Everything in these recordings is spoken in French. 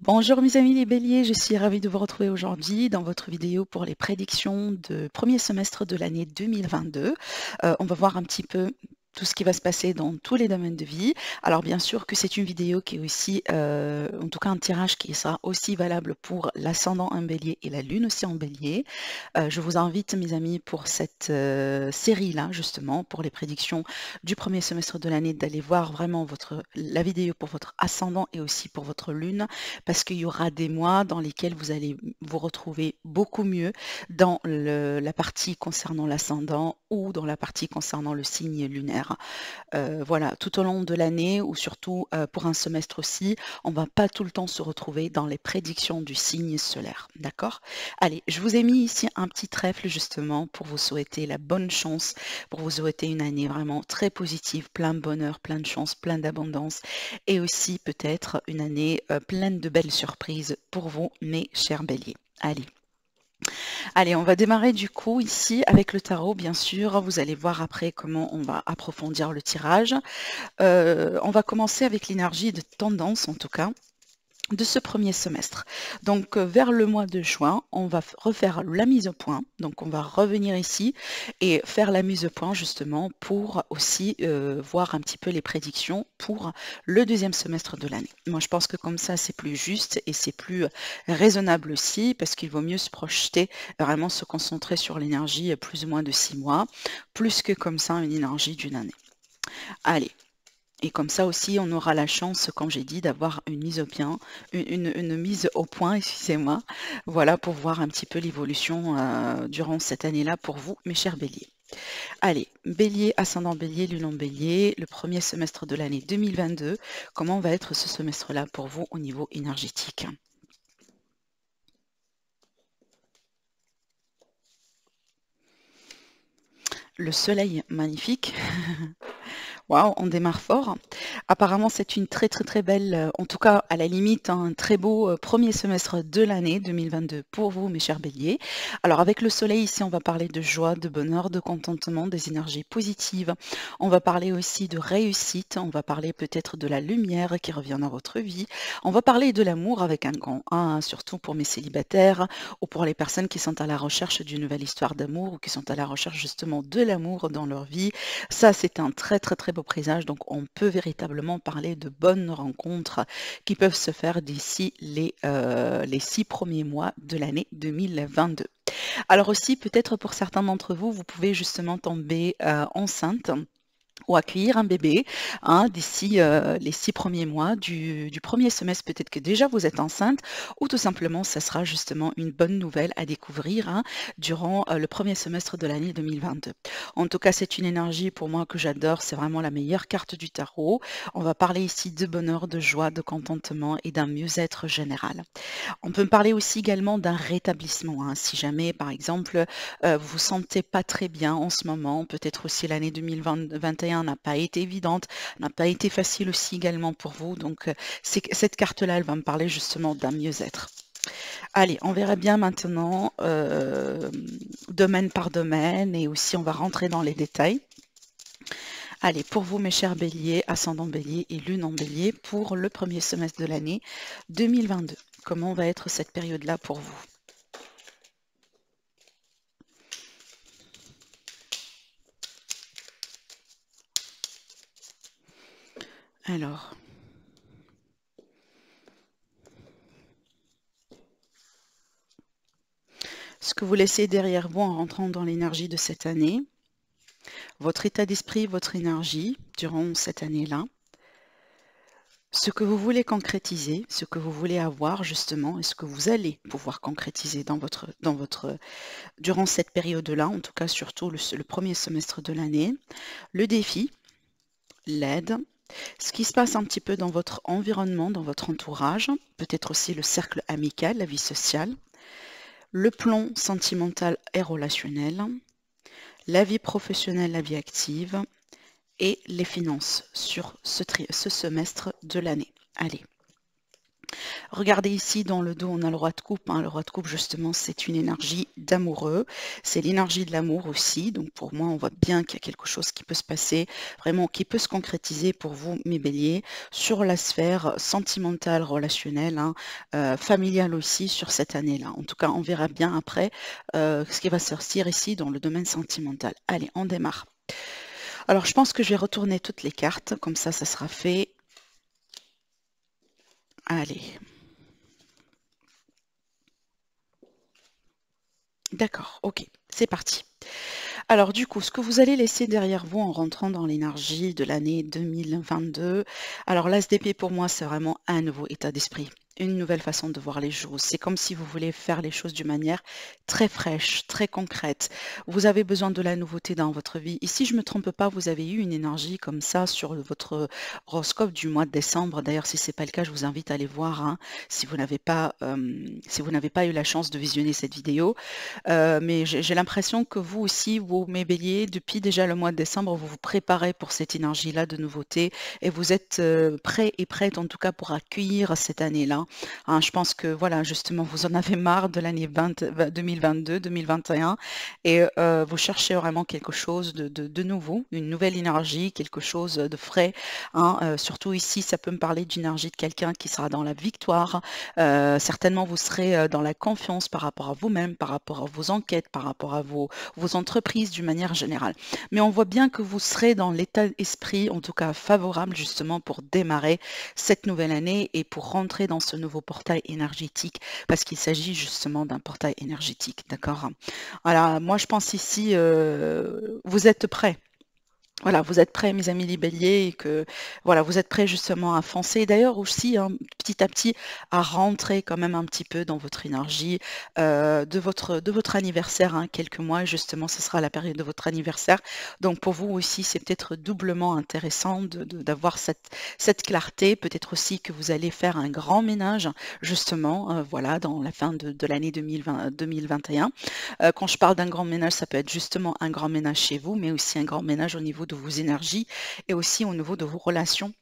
Bonjour mes amis les béliers, je suis ravie de vous retrouver aujourd'hui dans votre vidéo pour les prédictions de premier semestre de l'année 2022. Euh, on va voir un petit peu tout ce qui va se passer dans tous les domaines de vie. Alors bien sûr que c'est une vidéo qui est aussi, euh, en tout cas un tirage qui sera aussi valable pour l'ascendant en bélier et la lune aussi en bélier. Euh, je vous invite mes amis pour cette euh, série-là justement, pour les prédictions du premier semestre de l'année, d'aller voir vraiment votre, la vidéo pour votre ascendant et aussi pour votre lune, parce qu'il y aura des mois dans lesquels vous allez vous retrouver beaucoup mieux dans la partie concernant l'ascendant ou dans la partie concernant le signe lunaire. Euh, voilà, tout au long de l'année ou surtout euh, pour un semestre aussi, on ne va pas tout le temps se retrouver dans les prédictions du signe solaire. D'accord Allez, je vous ai mis ici un petit trèfle justement pour vous souhaiter la bonne chance, pour vous souhaiter une année vraiment très positive, plein de bonheur, plein de chance, plein d'abondance et aussi peut-être une année euh, pleine de belles surprises pour vous, mes chers béliers. Allez, Allez, on va démarrer du coup ici avec le tarot, bien sûr. Vous allez voir après comment on va approfondir le tirage. Euh, on va commencer avec l'énergie de tendance, en tout cas de ce premier semestre. Donc euh, vers le mois de juin, on va refaire la mise au point. Donc on va revenir ici et faire la mise au point justement pour aussi euh, voir un petit peu les prédictions pour le deuxième semestre de l'année. Moi je pense que comme ça c'est plus juste et c'est plus euh, raisonnable aussi parce qu'il vaut mieux se projeter, vraiment se concentrer sur l'énergie plus ou moins de six mois, plus que comme ça une énergie d'une année. Allez, et comme ça aussi, on aura la chance, comme j'ai dit, d'avoir une mise au point, une, mise au point, excusez-moi, voilà, pour voir un petit peu l'évolution euh, durant cette année-là pour vous, mes chers béliers. Allez, bélier, ascendant bélier, en bélier, le premier semestre de l'année 2022, comment va être ce semestre-là pour vous au niveau énergétique Le soleil magnifique Waouh, on démarre fort. Apparemment, c'est une très très très belle, euh, en tout cas à la limite, hein, un très beau euh, premier semestre de l'année 2022 pour vous, mes chers béliers. Alors avec le soleil ici, on va parler de joie, de bonheur, de contentement, des énergies positives. On va parler aussi de réussite, on va parler peut-être de la lumière qui revient dans votre vie. On va parler de l'amour avec un grand A, hein, surtout pour mes célibataires ou pour les personnes qui sont à la recherche d'une nouvelle histoire d'amour ou qui sont à la recherche justement de l'amour dans leur vie. Ça, c'est un très très très présage. Donc, on peut véritablement parler de bonnes rencontres qui peuvent se faire d'ici les, euh, les six premiers mois de l'année 2022. Alors aussi, peut-être pour certains d'entre vous, vous pouvez justement tomber euh, enceinte ou accueillir un bébé hein, d'ici euh, les six premiers mois du, premier semestre. Peut-être que déjà vous êtes enceinte ou tout simplement ce sera justement une bonne nouvelle à découvrir hein, durant euh, le premier semestre de l'année 2022. En tout cas, c'est une énergie pour moi que j'adore. C'est vraiment la meilleure carte du tarot. On va parler ici de bonheur, de joie, de contentement et d'un mieux-être général. On peut parler aussi également d'un rétablissement. Hein. Si jamais, par exemple, vous euh, vous vous sentez pas très bien en ce moment, peut-être aussi l'année 2021 n'a pas été évidente, n'a pas été facile aussi également pour vous. Donc euh, cette carte-là, elle va me parler justement d'un mieux-être. Allez, on verra bien maintenant euh, domaine par domaine et aussi on va rentrer dans les détails. Allez, pour vous mes chers béliers, ascendant bélier et lune en bélier pour le premier semestre de l'année 2022. Comment va être cette période-là pour vous Alors. Ce que vous laissez derrière vous en rentrant dans l'énergie de cette année, votre état d'esprit, votre énergie durant cette année-là, ce que vous voulez concrétiser, ce que vous voulez avoir justement et ce que vous allez pouvoir concrétiser dans votre, dans votre, durant cette période-là, en tout cas surtout le premier semestre de l'année, le défi, l'aide, ce qui se passe un petit peu dans votre environnement, dans votre entourage, peut-être aussi le cercle amical, la vie sociale, le plan sentimental et relationnel, la vie professionnelle, la vie active et les finances sur ce, ce semestre de l'année. Allez, Regardez ici, dans le dos, on a le roi de coupe. Hein. Le roi de coupe, justement, c'est une énergie d'amoureux. C'est l'énergie de l'amour aussi. Donc pour moi, on voit bien qu'il y a quelque chose qui peut se passer, vraiment qui peut se concrétiser pour vous, mes béliers, sur la sphère sentimentale, relationnelle, hein, euh, familiale aussi, sur cette année-là. En tout cas, on verra bien après euh, ce qui va sortir ici dans le domaine sentimental. Allez, on démarre. Alors, je pense que je vais retourner toutes les cartes, comme ça, ça sera fait. Allez. D'accord, ok, c'est parti. Alors du coup, ce que vous allez laisser derrière vous en rentrant dans l'énergie de l'année 2022, alors l'ASDP pour moi c'est vraiment un nouveau état d'esprit une nouvelle façon de voir les choses. C'est comme si vous voulez faire les choses d'une manière très fraîche, très concrète. Vous avez besoin de la nouveauté dans votre vie. si je ne me trompe pas, vous avez eu une énergie comme ça sur votre horoscope du mois de décembre. D'ailleurs, si ce n'est pas le cas, je vous invite à aller voir hein, si vous n'avez pas, euh, si vous n'avez pas eu la chance de visionner cette vidéo. Euh, mais j'ai l'impression que vous aussi, vous m'éveillez depuis déjà le mois de décembre, vous vous préparez pour cette énergie-là de nouveauté et vous êtes euh, prêts et prêtes en tout cas pour accueillir cette année-là Hein. je pense que voilà, justement, vous en avez marre de l'année 2022, 2021, euh, et euh, vous cherchez vraiment quelque chose de, nouveau, une nouvelle énergie, quelque chose de frais. Hein. Euh, surtout ici, ça peut me parler d'énergie de quelqu'un qui sera dans la victoire. certainement, vous serez dans la confiance par rapport à vous-même, par rapport à vos enquêtes, par rapport à vos, vos entreprises d'une manière générale. Mais on voit bien que vous serez dans l'état d'esprit, en tout cas favorable justement pour démarrer cette nouvelle année et pour rentrer dans ce nouveau portail énergétique parce qu'il s'agit justement d'un portail énergétique. D'accord Voilà, moi je pense ici, euh, vous êtes prêts voilà, vous êtes prêts, mes amis les et que voilà, vous êtes prêts justement à foncer. D'ailleurs aussi, hein, petit à petit, à rentrer quand même un petit peu dans votre énergie euh, de, votre, de votre anniversaire, hein, quelques mois, justement, ce sera la période de votre anniversaire. Donc pour vous aussi, c'est peut-être doublement intéressant d'avoir cette, cette clarté. Peut-être aussi que vous allez faire un grand ménage, justement, euh, voilà, dans la fin de, de l'année 2021. Euh, quand je parle d'un grand ménage, ça peut être justement un grand ménage chez vous, mais aussi un grand ménage au niveau de vos énergies et aussi au niveau de vos relations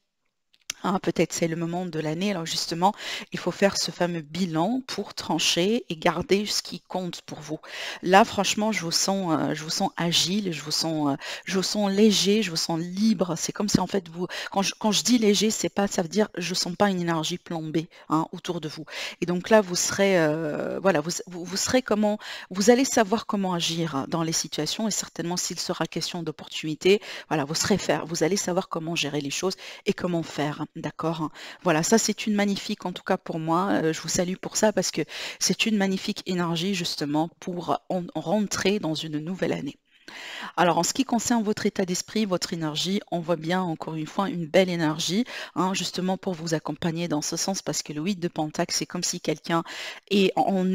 Hein, peut-être c'est le moment de l'année. Alors justement, il faut faire ce fameux bilan pour trancher et garder ce qui compte pour vous. Là, franchement, je vous sens, euh, je vous sens agile, je vous sens, euh, je vous sens léger, je vous sens libre. C'est comme si en fait vous, quand je, quand je dis léger, c'est pas, ça veut dire je sens pas une énergie plombée hein, autour de vous. Et donc là, vous serez, euh, voilà, vous, vous, serez comment, vous allez savoir comment agir dans les situations et certainement s'il sera question d'opportunité, voilà, vous serez faire, vous allez savoir comment gérer les choses et comment faire. D'accord Voilà, ça c'est une magnifique, en tout cas pour moi, euh, je vous salue pour ça parce que c'est une magnifique énergie justement pour rentrer dans une nouvelle année. Alors en ce qui concerne votre état d'esprit, votre énergie, on voit bien encore une fois une belle énergie, hein, justement pour vous accompagner dans ce sens, parce que le 8 de Pentacle, c'est comme si quelqu'un est, on,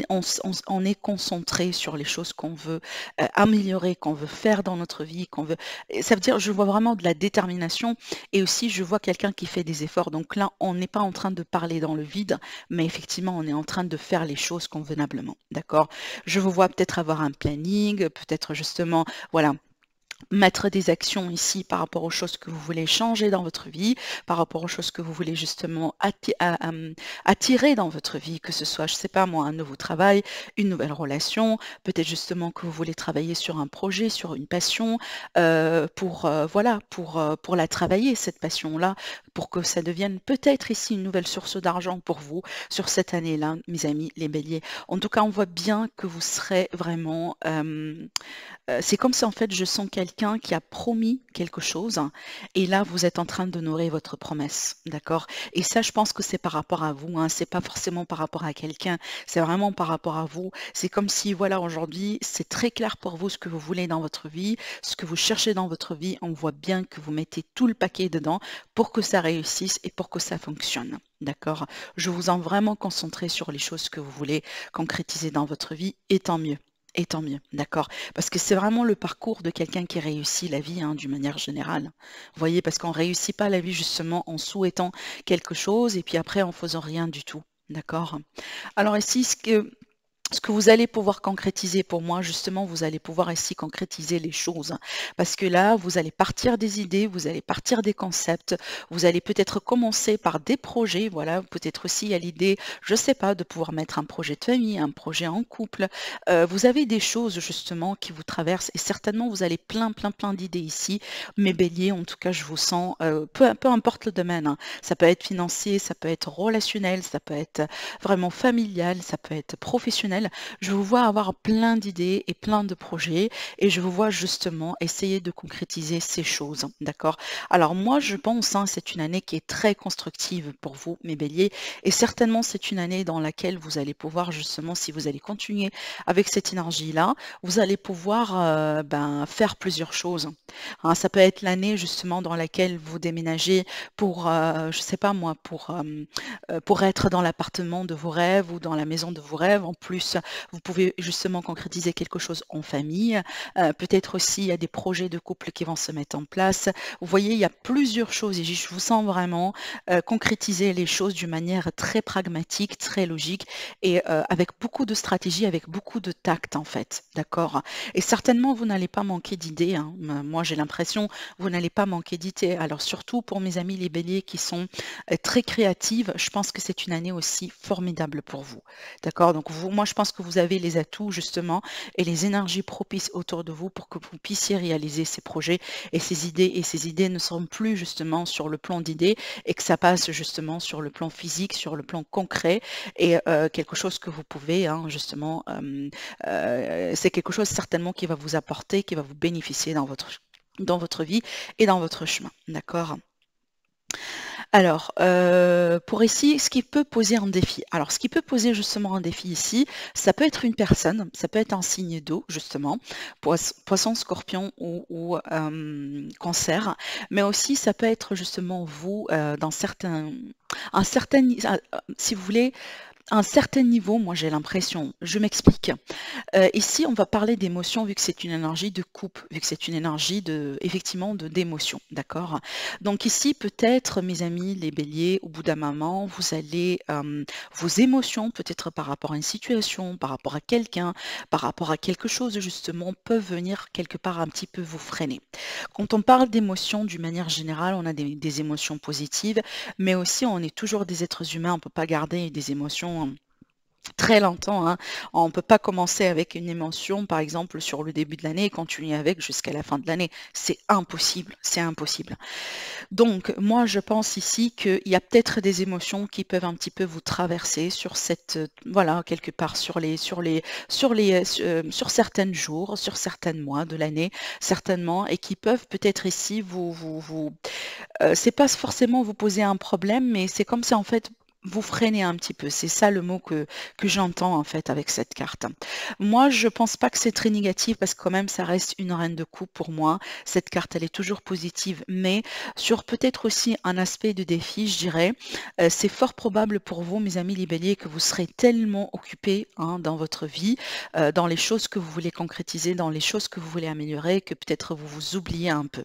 est concentré sur les choses qu'on veut euh, améliorer, qu'on veut faire dans notre vie, qu'on veut. Ça veut dire, je vois vraiment de la détermination et aussi je vois quelqu'un qui fait des efforts. Donc là, on n'est pas en train de parler dans le vide, mais effectivement, on est en train de faire les choses convenablement. D'accord Je vous vois peut-être avoir un planning, peut-être justement voilà mettre des actions ici par rapport aux choses que vous voulez changer dans votre vie, par rapport aux choses que vous voulez justement euh, euh, attirer dans votre vie, que ce soit, je ne sais pas moi, un nouveau travail, une nouvelle relation, peut-être justement que vous voulez travailler sur un projet, sur une passion, euh, pour voilà, pour, pour la travailler, cette passion-là, pour que ça devienne peut-être ici une nouvelle source d'argent pour vous sur cette année-là, mes amis les béliers. En tout cas, on voit bien que vous serez vraiment... Euh, euh, c'est comme si en fait je sens quelqu'un qui a promis quelque chose et là vous êtes en train d'honorer votre promesse, d'accord Et ça, je pense que c'est par rapport à vous, hein, c'est pas forcément par rapport à quelqu'un, c'est vraiment par rapport à vous. C'est comme si, voilà, aujourd'hui, c'est très clair pour vous ce que vous voulez dans votre vie, ce que vous cherchez dans votre vie, on voit bien que vous mettez tout le paquet dedans pour que ça réussissent et pour que ça fonctionne. D'accord Je vous en vraiment concentrer sur les choses que vous voulez concrétiser dans votre vie et tant mieux. Et tant mieux, d'accord Parce que c'est vraiment le parcours de quelqu'un qui réussit la vie hein, d'une manière générale. Vous voyez, parce qu'on ne réussit pas la vie justement en souhaitant quelque chose et puis après en faisant rien du tout, d'accord Alors ici, ce que, ce que vous allez pouvoir concrétiser pour moi, justement, vous allez pouvoir ici concrétiser les choses. Hein. Parce que là, vous allez partir des idées, vous allez partir des concepts, vous allez peut-être commencer par des projets, voilà, peut-être aussi à l'idée, je ne sais pas, de pouvoir mettre un projet de famille, un projet en couple. Euh, vous avez des choses, justement, qui vous traversent et certainement, vous allez plein, plein, plein d'idées ici. Mes Bélier, en tout cas, je vous sens, euh, peu, peu importe le domaine, hein. ça peut être financier, ça peut être relationnel, ça peut être vraiment familial, ça peut être professionnel je vous vois avoir plein d'idées et plein de projets et je vous vois justement essayer de concrétiser ces choses. D'accord Alors moi, je pense, que hein, c'est une année qui est très constructive pour vous, mes béliers, et certainement c'est une année dans laquelle vous allez pouvoir justement, si vous allez continuer avec cette énergie-là, vous allez pouvoir euh, ben, faire plusieurs choses. Hein. ça peut être l'année justement dans laquelle vous déménagez pour, je euh, je sais pas moi, pour, euh, pour être dans l'appartement de vos rêves ou dans la maison de vos rêves. En plus, vous pouvez justement concrétiser quelque chose en famille, euh, peut-être aussi il y a des projets de couple qui vont se mettre en place. Vous voyez, il y a plusieurs choses et je vous sens vraiment euh, concrétiser les choses d'une manière très pragmatique, très logique et euh, avec beaucoup de stratégie, avec beaucoup de tact en fait, d'accord Et certainement, vous n'allez pas manquer d'idées, hein. moi j'ai l'impression, vous n'allez pas manquer d'idées. Alors surtout pour mes amis les béliers qui sont très créatives, je pense que c'est une année aussi formidable pour vous, d'accord Donc vous, moi je je pense que vous avez les atouts justement et les énergies propices autour de vous pour que vous puissiez réaliser ces projets et ces idées. Et ces idées ne sont plus justement sur le plan d'idées et que ça passe justement sur le plan physique, sur le plan concret et euh, quelque chose que vous pouvez hein, justement, euh, euh, c'est quelque chose certainement qui va vous apporter, qui va vous bénéficier dans votre, dans votre vie et dans votre chemin. D'accord alors, euh, pour ici, ce qui peut poser un défi. Alors, ce qui peut poser justement un défi ici, ça peut être une personne, ça peut être un signe d'eau, justement, poisson, scorpion ou, euh, cancer, mais aussi ça peut être justement vous euh, dans certains, un certain, si vous voulez, un certain niveau, moi j'ai l'impression, je m'explique. Euh, ici, on va parler d'émotions, vu que c'est une énergie de coupe, vu que c'est une énergie de, effectivement de d'émotion, d'accord Donc ici, peut-être, mes amis les béliers, au bout d'un moment, vous allez, euh, vos émotions, peut-être par rapport à une situation, par rapport à quelqu'un, par rapport à quelque chose, justement, peuvent venir quelque part un petit peu vous freiner. Quand on parle d'émotions, d'une manière générale, on a des, des émotions positives, mais aussi on est toujours des êtres humains, on ne peut pas garder des émotions très longtemps. Hein. On ne peut pas commencer avec une émotion, par exemple, sur le début de l'année et continuer avec jusqu'à la fin de l'année. C'est impossible, c'est impossible. Donc, moi, je pense ici qu'il y a peut-être des émotions qui peuvent un petit peu vous traverser sur cette, voilà, quelque part, sur les, sur les, sur les, euh, sur certains jours, sur certains mois de l'année, certainement, et qui peuvent peut-être ici vous, vous, vous euh, c'est pas forcément vous poser un problème, mais c'est comme ça en fait, vous freinez un petit peu. C'est ça le mot que, que j'entends en fait avec cette carte. Moi, je pense pas que c'est très négatif parce que quand même, ça reste une reine de coupe pour moi. Cette carte, elle est toujours positive, mais sur peut-être aussi un aspect de défi, je dirais, euh, c'est fort probable pour vous, mes amis libelliers, que vous serez tellement occupés hein, dans votre vie, euh, dans les choses que vous voulez concrétiser, dans les choses que vous voulez améliorer, que peut-être vous vous oubliez un peu.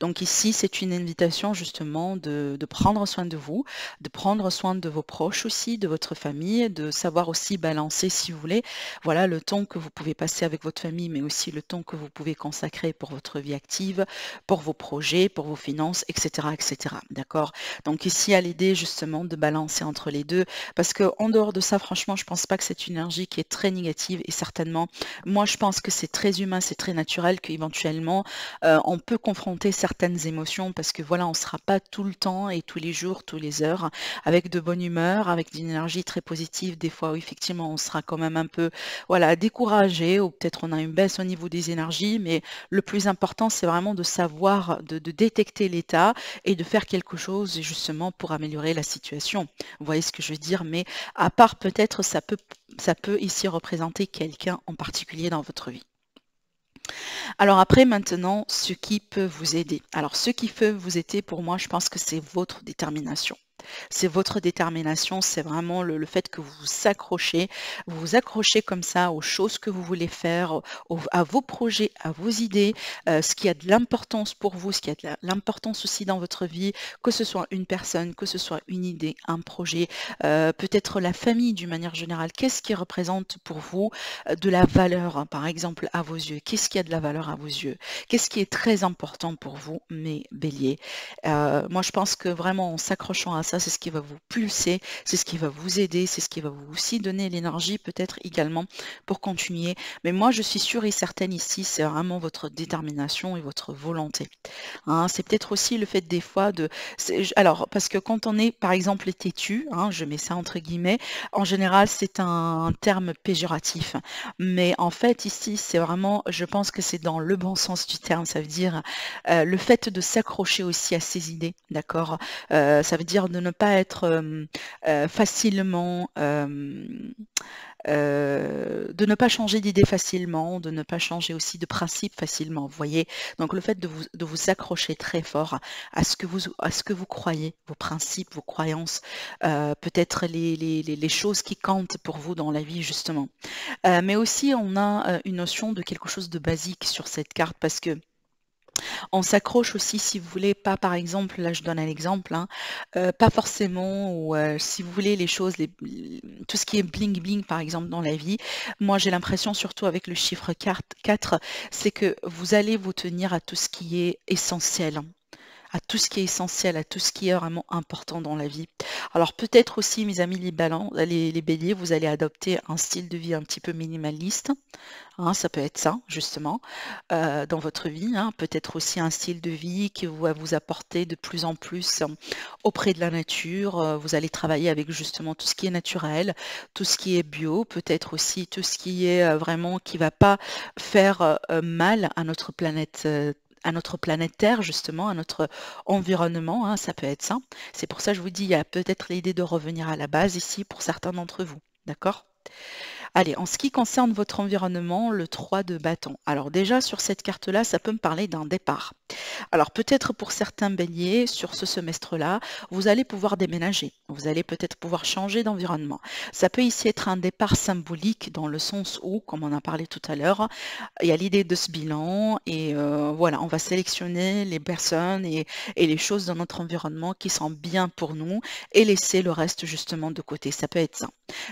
Donc ici, c'est une invitation justement de, prendre soin de vous, de prendre soin de vos proches aussi, de votre famille, de savoir aussi balancer, si vous voulez, voilà le temps que vous pouvez passer avec votre famille, mais aussi le temps que vous pouvez consacrer pour votre vie active, pour vos projets, pour vos finances, etc. etc. D'accord Donc ici, à l'idée justement de balancer entre les deux, parce qu'en dehors de ça, franchement, je ne pense pas que c'est une énergie qui est très négative et certainement, moi, je pense que c'est très humain, c'est très naturel qu'éventuellement, euh, on peut confronter certaines émotions parce que voilà, on ne sera pas tout le temps et tous les jours, tous les heures avec de bonne humeur, avec une énergie très positive. Des fois, où effectivement, on sera quand même un peu voilà, découragé ou peut-être on a une baisse au niveau des énergies, mais le plus important, c'est vraiment de savoir, de, de détecter l'état et de faire quelque chose justement pour améliorer la situation. Vous voyez ce que je veux dire, mais à part peut-être, ça peut, ça peut ici représenter quelqu'un en particulier dans votre vie. Alors après, maintenant, ce qui peut vous aider. Alors, ce qui peut vous aider, pour moi, je pense que c'est votre détermination. C'est votre détermination, c'est vraiment le, fait que vous vous accrochez, vous vous accrochez comme ça aux choses que vous voulez faire, à vos projets, à vos idées, euh, ce qui a de l'importance pour vous, ce qui a de l'importance aussi dans votre vie, que ce soit une personne, que ce soit une idée, un projet, euh, peut-être la famille d'une manière générale. Qu'est-ce qui représente pour vous euh, de la valeur, hein, par exemple, à vos yeux Qu'est-ce qui a de la valeur à vos yeux Qu'est-ce qui est très important pour vous, mes béliers Moi, je pense que vraiment en s'accrochant à ça c'est ce qui va vous pulser, c'est ce qui va vous aider, c'est ce qui va vous aussi donner l'énergie peut-être également pour continuer. Mais moi je suis sûre et certaine ici, c'est vraiment votre détermination et votre volonté. Hein. c'est peut-être aussi le fait des fois de... Alors, parce que quand on est par exemple têtu, hein, je mets ça entre guillemets, en général c'est un terme péjoratif. Mais en fait ici c'est vraiment, je pense que c'est dans le bon sens du terme, ça veut dire euh, le fait de s'accrocher aussi à ses idées, d'accord euh, Ça veut dire de ne pas être euh, euh, facilement euh, de ne pas changer d'idée facilement, de ne pas changer aussi de principe facilement, vous voyez. Donc le fait de vous, de vous accrocher très fort à ce, que vous, à ce que vous croyez, vos principes, vos croyances, peut-être les, les, choses qui comptent pour vous dans la vie justement. mais aussi on a une notion de quelque chose de basique sur cette carte parce que on s'accroche aussi, si vous voulez, pas par exemple, là je donne un exemple, hein, euh, pas forcément, ou euh, si vous voulez, les choses, tout ce qui est bling bling par exemple dans la vie, moi j'ai l'impression surtout avec le chiffre 4 c'est que vous allez vous tenir à tout ce qui est essentiel à tout ce qui est essentiel, à tout ce qui est vraiment important dans la vie. Alors peut-être aussi, mes amis les, les, béliers, vous allez adopter un style de vie un petit peu minimaliste. Hein, ça peut être ça, justement, euh, dans votre vie. Hein. Peut-être aussi un style de vie qui va vous apporter de plus en plus hein, auprès de la nature. Euh, vous allez travailler avec justement tout ce qui est naturel, tout ce qui est bio, peut-être aussi tout ce qui est euh, vraiment qui ne va pas faire mal à notre planète à notre planète Terre, justement, à notre environnement, hein, ça peut être ça. C'est pour ça que je vous dis, il y a peut-être l'idée de revenir à la base ici pour certains d'entre vous. D'accord Allez, en ce qui concerne votre environnement, le 3 de bâton. Alors déjà, sur cette carte-là, ça peut me parler d'un départ. Alors peut-être pour certains béliers, sur ce semestre-là, vous allez pouvoir déménager. Vous allez peut-être pouvoir changer d'environnement. Ça peut ici être un départ symbolique dans le sens où, comme on a parlé tout à l'heure, il y a l'idée de ce bilan et euh, voilà, on va sélectionner les personnes et, et, les choses dans notre environnement qui sont bien pour nous et laisser le reste justement de côté. Ça peut être ça.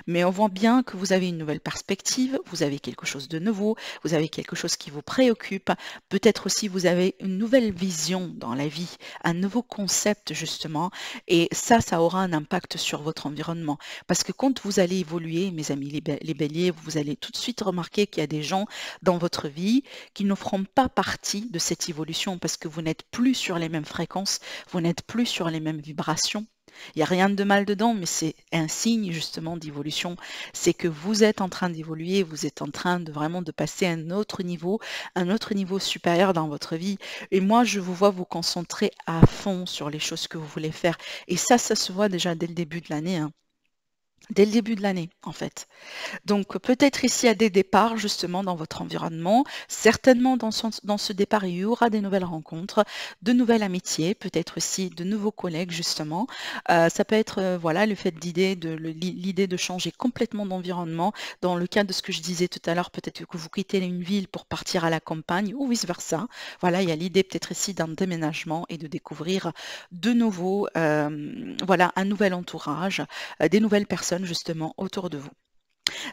Mais on voit bien que vous avez une nouvelle perspective, vous avez quelque chose de nouveau, vous avez quelque chose qui vous préoccupe. Peut-être aussi vous avez une nouvelle vision dans la vie, un nouveau concept justement et ça, ça aura un impact sur votre environnement. Parce que quand vous allez évoluer, mes amis les, les béliers, vous allez tout de suite remarquer qu'il y a des gens dans votre vie qui ne feront pas partie de cette évolution parce que vous n'êtes plus sur les mêmes fréquences, vous n'êtes plus sur les mêmes vibrations. Il n'y a rien de mal dedans, mais c'est un signe justement d'évolution. C'est que vous êtes en train d'évoluer, vous êtes en train de vraiment de passer à un autre niveau, un autre niveau supérieur dans votre vie. Et moi, je vous vois vous concentrer à fond sur les choses que vous voulez faire. Et ça, ça se voit déjà dès le début de l'année. Hein dès le début de l'année, en fait. Donc peut-être ici à des départs, justement, dans votre environnement. Certainement, dans, dans ce départ, il y aura des nouvelles rencontres, de nouvelles amitiés, peut-être aussi de nouveaux collègues, justement. Euh, ça peut être, euh, voilà, le fait d'idée de l'idée de changer complètement d'environnement. Dans le cas de ce que je disais tout à l'heure, peut-être que vous quittez une ville pour partir à la campagne ou vice-versa. Voilà, il y a l'idée peut-être ici d'un déménagement et de découvrir de nouveau, euh, voilà, un nouvel entourage, des nouvelles personnes justement autour de vous.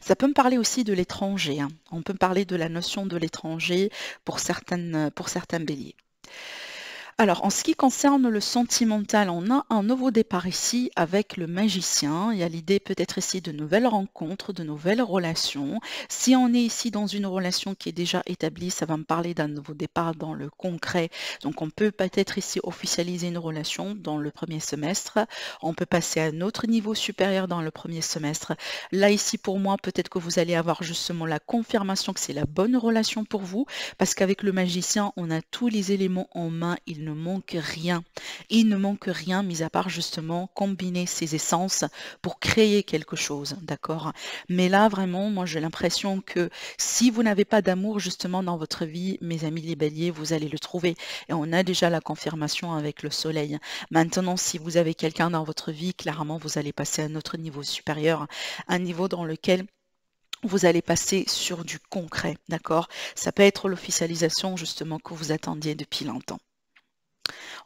Ça peut me parler aussi de l'étranger. Hein. On peut parler de la notion de l'étranger pour, pour certains béliers. Alors, en ce qui concerne le sentimental, on a un nouveau départ ici avec le magicien. Il y a l'idée peut-être ici de nouvelles rencontres, de nouvelles relations. Si on est ici dans une relation qui est déjà établie, ça va me parler d'un nouveau départ dans le concret. Donc, on peut peut-être ici officialiser une relation dans le premier semestre. On peut passer à un autre niveau supérieur dans le premier semestre. Là, ici, pour moi, peut-être que vous allez avoir justement la confirmation que c'est la bonne relation pour vous parce qu'avec le magicien, on a tous les éléments en main ne manque rien. Il ne manque rien, mis à part justement combiner ces essences pour créer quelque chose, d'accord Mais là, vraiment, moi, j'ai l'impression que si vous n'avez pas d'amour justement dans votre vie, mes amis les béliers, vous allez le trouver. Et on a déjà la confirmation avec le soleil. Maintenant, si vous avez quelqu'un dans votre vie, clairement, vous allez passer à un autre niveau supérieur, un niveau dans lequel vous allez passer sur du concret, d'accord Ça peut être l'officialisation justement que vous attendiez depuis longtemps.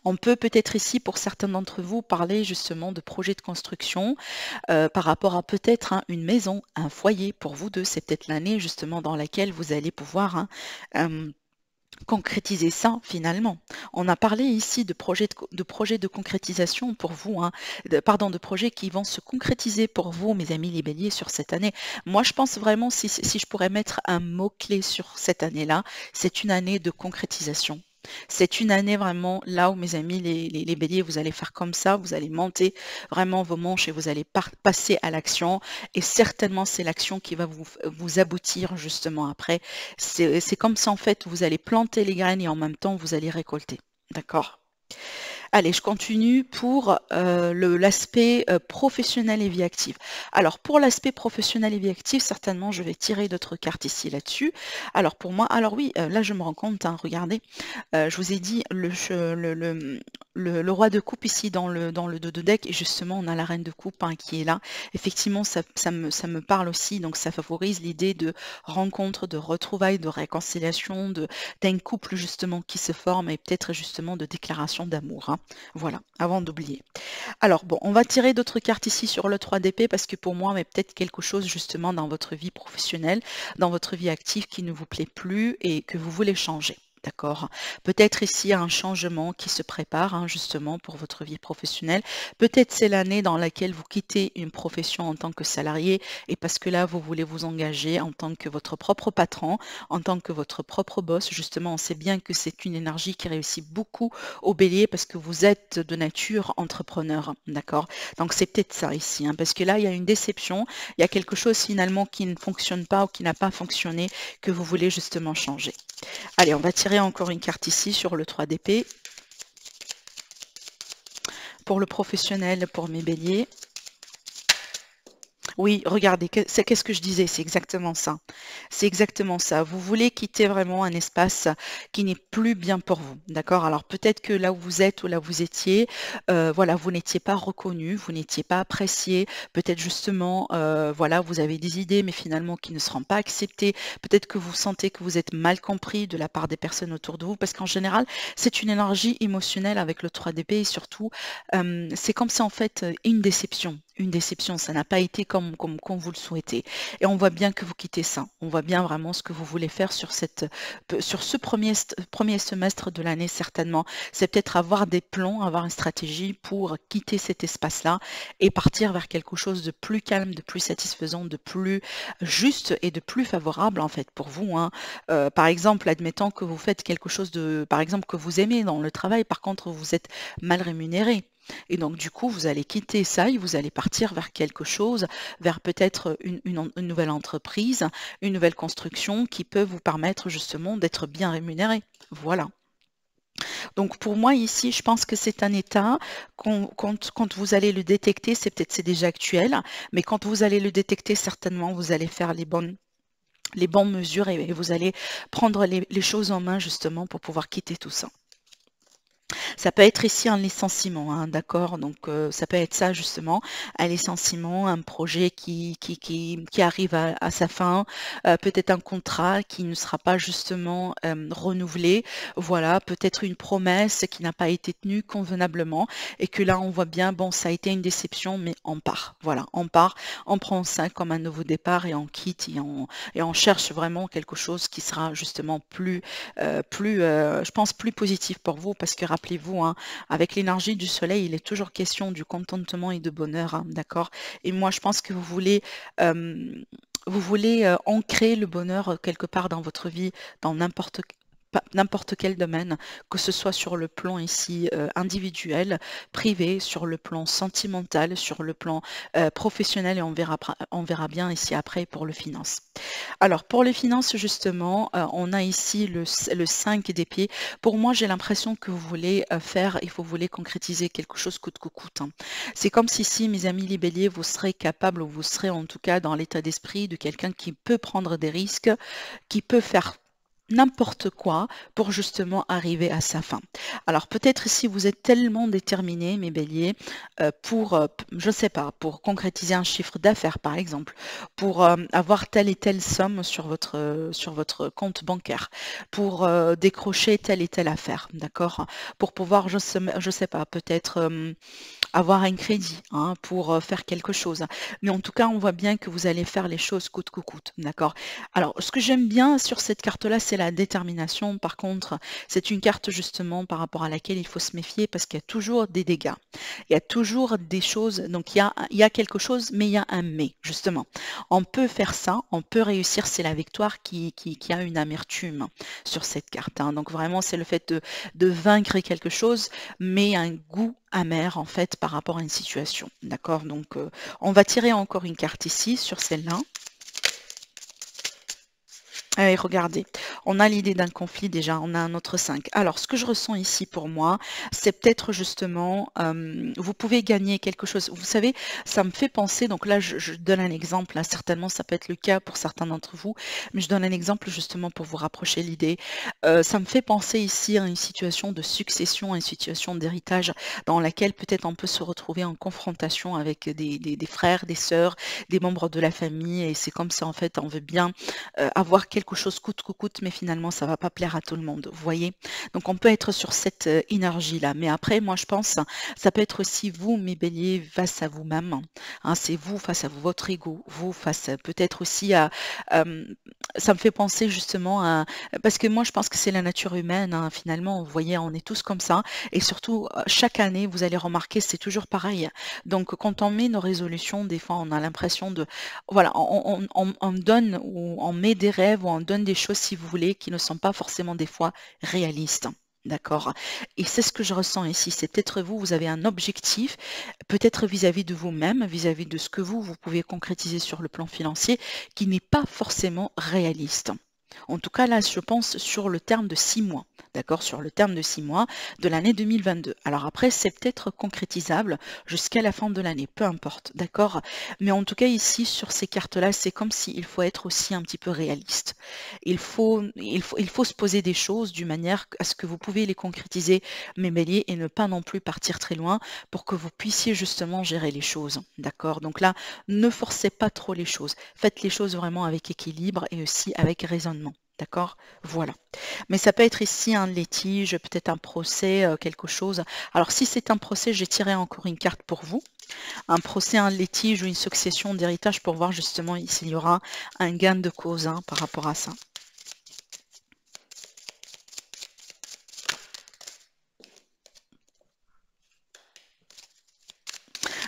On peut peut-être ici, pour certains d'entre vous, parler justement de projets de construction euh, par rapport à peut-être hein, une maison, un foyer pour vous deux. C'est peut-être l'année justement dans laquelle vous allez pouvoir hein, euh, concrétiser ça finalement. On a parlé ici de projets de, de concrétisation pour vous, hein, pardon, de projets qui vont se concrétiser pour vous, mes amis les sur cette année. Moi, je pense vraiment, si je pourrais mettre un mot-clé sur cette année-là, c'est une année de concrétisation c'est une année vraiment là où, mes amis, les, béliers, vous allez faire comme ça, vous allez monter vraiment vos manches et vous allez passer à l'action. Et certainement, c'est l'action qui va vous, vous, aboutir justement après. C'est comme ça, en fait, vous allez planter les graines et en même temps, vous allez récolter. D'accord Allez, je continue pour euh, l'aspect euh, professionnel et vie active. Alors, pour l'aspect professionnel et vie active, certainement, je vais tirer d'autres cartes ici là-dessus. Alors, pour moi, alors oui, euh, là, je me rends compte, hein, regardez, je vous ai dit, le, le, le le, roi de coupe ici dans le, dans le deck et justement on a la reine de coupe hein, qui est là. Effectivement ça, ça, me, ça, me, parle aussi, donc ça favorise l'idée de rencontre, de retrouvailles, de réconciliation, d'un couple justement qui se forme et peut-être justement de déclaration d'amour. Hein. Voilà, avant d'oublier. Alors bon, on va tirer d'autres cartes ici sur le 3 d'épée parce que pour moi, mais peut-être quelque chose justement dans votre vie professionnelle, dans votre vie active qui ne vous plaît plus et que vous voulez changer. D'accord. Peut-être ici un changement qui se prépare hein, justement pour votre vie professionnelle. Peut-être c'est l'année dans laquelle vous quittez une profession en tant que salarié et parce que là, vous voulez vous engager en tant que votre propre patron, en tant que votre propre boss. Justement, on sait bien que c'est une énergie qui réussit beaucoup au bélier parce que vous êtes de nature entrepreneur. D'accord. Donc c'est peut-être ça ici. Hein, parce que là, il y a une déception. Il y a quelque chose finalement qui ne fonctionne pas ou qui n'a pas fonctionné que vous voulez justement changer. Allez, on va tirer encore une carte ici sur le 3 d'épée. Pour le professionnel, pour mes béliers, oui, regardez, qu'est-ce que je disais C'est exactement ça. C'est exactement ça. Vous voulez quitter vraiment un espace qui n'est plus bien pour vous. D'accord Alors peut-être que là où vous êtes ou là où vous étiez, euh, voilà, vous n'étiez pas reconnu, vous n'étiez pas apprécié. Peut-être justement, euh, voilà, vous avez des idées, mais finalement qui ne seront pas acceptées. Peut-être que vous sentez que vous êtes mal compris de la part des personnes autour de vous, parce qu'en général, c'est une énergie émotionnelle avec le 3DP et surtout, euh, c'est comme si en fait une déception une déception, ça n'a pas été comme, comme, vous le souhaitez. Et on voit bien que vous quittez ça. On voit bien vraiment ce que vous voulez faire sur, cette, sur ce premier, premier semestre de l'année, certainement. C'est peut-être avoir des plans, avoir une stratégie pour quitter cet espace-là et partir vers quelque chose de plus calme, de plus satisfaisant, de plus juste et de plus favorable, en fait, pour vous. Hein. Euh, par exemple, admettons que vous faites quelque chose de, par exemple, que vous aimez dans le travail, par contre, vous êtes mal rémunéré et donc, du coup, vous allez quitter ça et vous allez partir vers quelque chose, vers peut-être une, nouvelle entreprise, une nouvelle construction qui peut vous permettre justement d'être bien rémunéré. Voilà. Donc pour moi ici, je pense que c'est un état, quand, vous allez le détecter, c'est peut-être c'est déjà actuel, mais quand vous allez le détecter, certainement vous allez faire les bonnes les bonnes mesures et, vous allez prendre les choses en main justement pour pouvoir quitter tout ça. Ça peut être ici un licenciement, hein, d'accord Donc euh, ça peut être ça justement, un licenciement, un projet qui, qui, qui, arrive à, sa fin, euh, peut-être un contrat qui ne sera pas justement euh, renouvelé, voilà, peut-être une promesse qui n'a pas été tenue convenablement et que là on voit bien, bon ça a été une déception mais on part, voilà, on part, on prend ça comme un nouveau départ et on quitte et on, et on cherche vraiment quelque chose qui sera justement plus, plus je pense plus positif pour vous parce que rappelez-vous, hein, avec l'énergie du soleil, il est toujours question du contentement et de bonheur, hein, d'accord Et moi, je pense que vous voulez... vous voulez ancrer le bonheur quelque part dans votre vie, dans n'importe quel n'importe quel domaine, que ce soit sur le plan ici euh, individuel, privé, sur le plan sentimental, sur le plan euh, professionnel et on verra, on verra bien ici après pour le finance. Alors pour les finances justement, euh, on a ici le, le 5 des pieds. Pour moi j'ai l'impression que vous voulez faire, il faut vous voulez concrétiser quelque chose coûte que coûte. Hein. C'est comme si si, mes amis les vous serez capable ou vous serez en tout cas dans l'état d'esprit de quelqu'un qui peut prendre des risques, qui peut faire n'importe quoi pour justement arriver à sa fin. Alors peut-être si vous êtes tellement déterminé, mes béliers, euh, pour, euh, je ne sais pas, pour concrétiser un chiffre d'affaires par exemple, pour euh, avoir telle et telle somme sur votre, sur votre compte bancaire, pour décrocher telle et telle affaire, d'accord Pour pouvoir, je ne sais pas, peut-être avoir un crédit hein, pour faire quelque chose. Mais en tout cas, on voit bien que vous allez faire les choses coûte que coûte. D'accord Alors, ce que j'aime bien sur cette carte-là, c'est la détermination. Par contre, c'est une carte justement par rapport à laquelle il faut se méfier parce qu'il y a toujours des dégâts. Il y a toujours des choses. Donc, il y a, quelque chose, mais il y a un mais, justement. On peut faire ça, on peut réussir. C'est la victoire qui, qui, a une amertume sur cette carte. Hein. Donc, vraiment, c'est le fait de vaincre quelque chose, mais un goût amer en fait par rapport à une situation. D'accord Donc euh, on va tirer encore une carte ici sur celle-là. Eh, regardez, on a l'idée d'un conflit déjà, on a un autre 5. Alors, ce que je ressens ici pour moi, c'est peut-être justement, euh, vous pouvez gagner quelque chose. Vous savez, ça me fait penser, donc là, je, donne un exemple, certainement ça peut être le cas pour certains d'entre vous, mais je donne un exemple justement pour vous rapprocher l'idée. Euh, ça me fait penser ici à une situation de succession, à une situation d'héritage dans laquelle peut-être on peut se retrouver en confrontation avec des, frères, des sœurs, des membres de la famille, et c'est comme ça en fait, on veut bien euh, avoir quelque quelque chose coûte coûte, mais finalement, ça ne va pas plaire à tout le monde. Vous voyez Donc, on peut être sur cette euh, énergie-là. Mais après, moi, je pense, ça peut être aussi vous, mes béliers, face à vous-même. Hein. c'est vous face à votre ego, vous face euh, peut-être aussi à... ça me fait penser justement à... Parce que moi, je pense que c'est la nature humaine, hein, finalement. Vous voyez, on est tous comme ça. Et surtout, euh, chaque année, vous allez remarquer, c'est toujours pareil. Donc, quand on met nos résolutions, des fois, on a l'impression de... Voilà, on, on donne ou on met des rêves ou on donne des choses, si vous voulez, qui ne sont pas forcément des fois réalistes. D'accord Et c'est ce que je ressens ici. C'est peut-être vous, vous avez un objectif, peut-être vis-à-vis de vous-même, vis-à-vis de ce que vous, vous pouvez concrétiser sur le plan financier, qui n'est pas forcément réaliste. En tout cas, là, je pense sur le terme de six mois, d'accord, sur le terme de six mois de l'année 2022. Alors après, c'est peut-être concrétisable jusqu'à la fin de l'année, peu importe, d'accord. Mais en tout cas, ici, sur ces cartes-là, c'est comme s'il faut être aussi un petit peu réaliste. Il faut, il il faut se poser des choses d'une manière à ce que vous pouvez les concrétiser, mes béliers, et ne pas non plus partir très loin pour que vous puissiez justement gérer les choses, d'accord. Donc là, ne forcez pas trop les choses. Faites les choses vraiment avec équilibre et aussi avec raisonnement D'accord Voilà. Mais ça peut être ici un litige, peut-être un procès, euh, quelque chose. Alors si c'est un procès, j'ai tiré encore une carte pour vous. Un procès, un litige ou une succession d'héritage pour voir justement s'il y aura un gain de cause hein, par rapport à ça.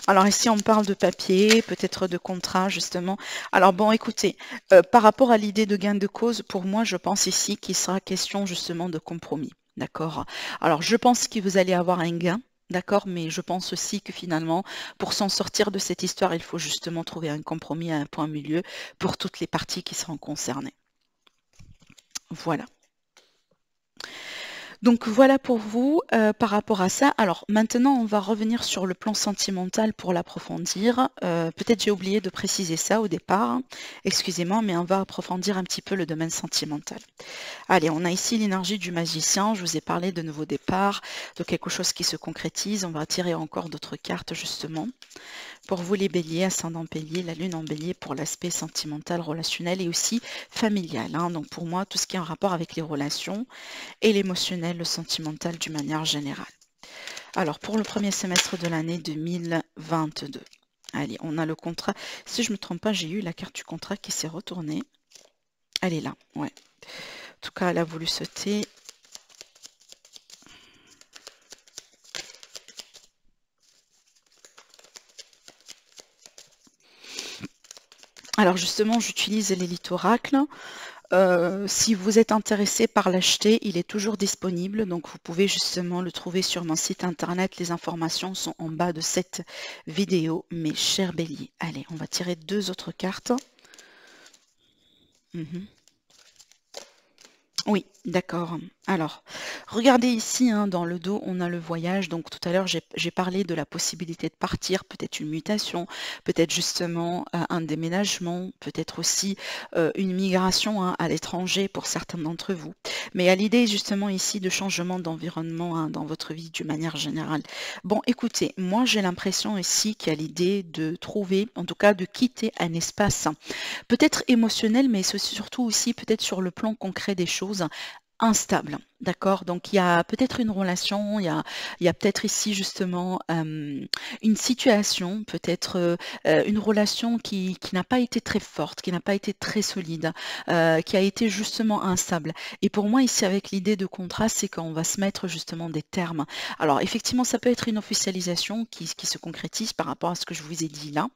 Alors ici, on parle de papier, peut-être de contrat, justement. Alors bon, écoutez, euh, par rapport à l'idée de gain de cause, pour moi, je pense ici qu'il sera question justement de compromis. D'accord Alors je pense que vous allez avoir un gain. D'accord, mais je pense aussi que finalement, pour s'en sortir de cette histoire, il faut justement trouver un compromis à un point milieu pour toutes les parties qui seront concernées. Voilà. Donc voilà pour vous euh, par rapport à ça. Alors maintenant, on va revenir sur le plan sentimental pour l'approfondir. Euh, peut-être j'ai oublié de préciser ça au départ. Excusez-moi, mais on va approfondir un petit peu le domaine sentimental. Allez, on a ici l'énergie du magicien. Je vous ai parlé de nouveaux départs, de quelque chose qui se concrétise. On va tirer encore d'autres cartes justement. Pour vous les béliers, ascendant bélier, la lune en bélier pour l'aspect sentimental, relationnel et aussi familial. Hein. Donc pour moi, tout ce qui est en rapport avec les relations et l'émotionnel, le sentimental d'une manière générale. Alors pour le premier semestre de l'année 2022. Allez, on a le contrat. Si je ne me trompe pas, j'ai eu la carte du contrat qui s'est retournée. Elle est là, ouais. En tout cas, elle a voulu sauter. Alors justement, j'utilise l'élite oracle, euh, si vous êtes intéressé par l'acheter, il est toujours disponible. Donc vous pouvez justement le trouver sur mon site internet. Les informations sont en bas de cette vidéo. Mes chers béliers. Allez, on va tirer deux autres cartes. Mhm. Oui, D'accord. Alors, regardez ici, hein, dans le dos, on a le voyage. Donc tout à l'heure, j'ai parlé de la possibilité de partir, peut-être une mutation, peut-être justement euh, un déménagement, peut-être aussi euh, une migration hein, à l'étranger pour certains d'entre vous. Mais à l'idée justement ici de changement d'environnement hein, dans votre vie d'une manière générale. Bon, écoutez, moi j'ai l'impression ici qu'il y a l'idée de trouver, en tout cas de quitter un espace, hein, peut-être émotionnel, mais surtout aussi peut-être sur le plan concret des choses instable. D'accord Donc il y a peut-être une relation, il y a, il peut-être ici justement euh, une situation, peut-être euh, euh, une relation qui, n'a pas été très forte, qui n'a pas été très solide, qui a été justement instable. Et pour moi ici avec l'idée de contrat, c'est qu'on va se mettre justement des termes. Alors effectivement, ça peut être une officialisation qui, qui, se concrétise par rapport à ce que je vous ai dit là.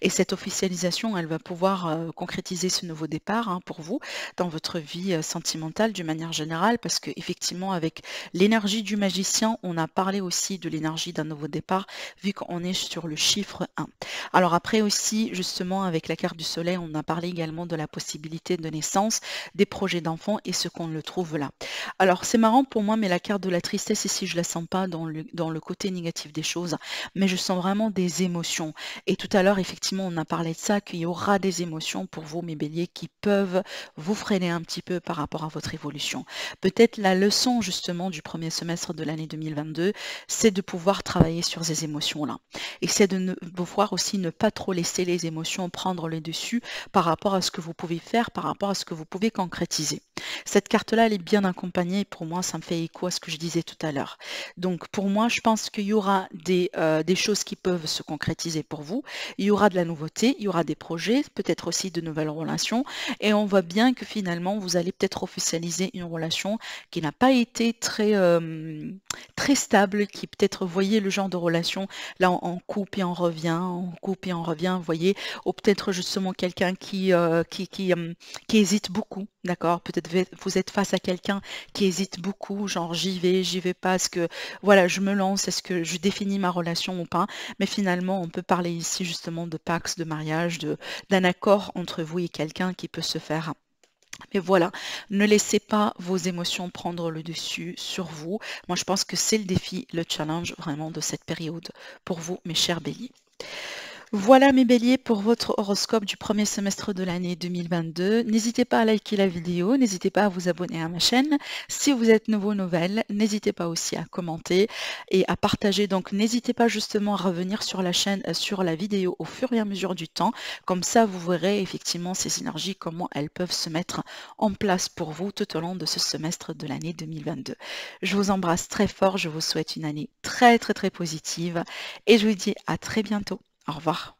Et cette officialisation, elle va pouvoir concrétiser ce nouveau départ hein, pour vous dans votre vie sentimentale d'une manière générale parce parce effectivement, avec l'énergie du magicien, on a parlé aussi de l'énergie d'un nouveau départ, vu qu'on est sur le chiffre 1. Alors après aussi, justement, avec la carte du soleil, on a parlé également de la possibilité de naissance, des projets d'enfants et ce qu'on le trouve là. Alors c'est marrant pour moi, mais la carte de la tristesse, ici, je la sens pas dans dans le côté négatif des choses, mais je sens vraiment des émotions. Et tout à l'heure, effectivement, on a parlé de ça, qu'il y aura des émotions pour vous, mes béliers, qui peuvent vous freiner un petit peu par rapport à votre évolution. Peut-être la leçon justement du premier semestre de l'année 2022, c'est de pouvoir travailler sur ces émotions-là. Et c'est de ne, pouvoir aussi ne pas trop laisser les émotions prendre le dessus par rapport à ce que vous pouvez faire, par rapport à ce que vous pouvez concrétiser. Cette carte-là, elle est bien accompagnée et pour moi, ça me fait écho à ce que je disais tout à l'heure. Donc pour moi, je pense qu'il y aura euh, des choses qui peuvent se concrétiser pour vous. Il y aura de la nouveauté, il y aura des projets, peut-être aussi de nouvelles relations. Et on voit bien que finalement, vous allez peut-être officialiser une relation qui n'a pas été très, euh, très stable, qui peut-être voyez le genre de relation, là on, coupe et on revient, on coupe et on revient, voyez, ou peut-être justement quelqu'un qui, euh, qui, euh, qui, hésite beaucoup, d'accord Peut-être vous êtes face à quelqu'un qui hésite beaucoup, genre j'y vais, j'y vais pas, est-ce que voilà, je me lance, est-ce que je définis ma relation ou pas Mais finalement, on peut parler ici justement de pax, de mariage, de d'un accord entre vous et quelqu'un qui peut se faire mais voilà, ne laissez pas vos émotions prendre le dessus sur vous. Moi, je pense que c'est le défi, le challenge vraiment de cette période pour vous, mes chers béliers. Voilà mes béliers pour votre horoscope du premier semestre de l'année 2022. N'hésitez pas à liker la vidéo, n'hésitez pas à vous abonner à ma chaîne. Si vous êtes nouveau nouvelle, n'hésitez pas aussi à commenter et à partager. Donc n'hésitez pas justement à revenir sur la chaîne, euh, sur la vidéo au fur et à mesure du temps. Comme ça, vous verrez effectivement ces énergies, comment elles peuvent se mettre en place pour vous tout au long de ce semestre de l'année 2022. Je vous embrasse très fort, je vous souhaite une année très très très positive et je vous dis à très bientôt. Au revoir.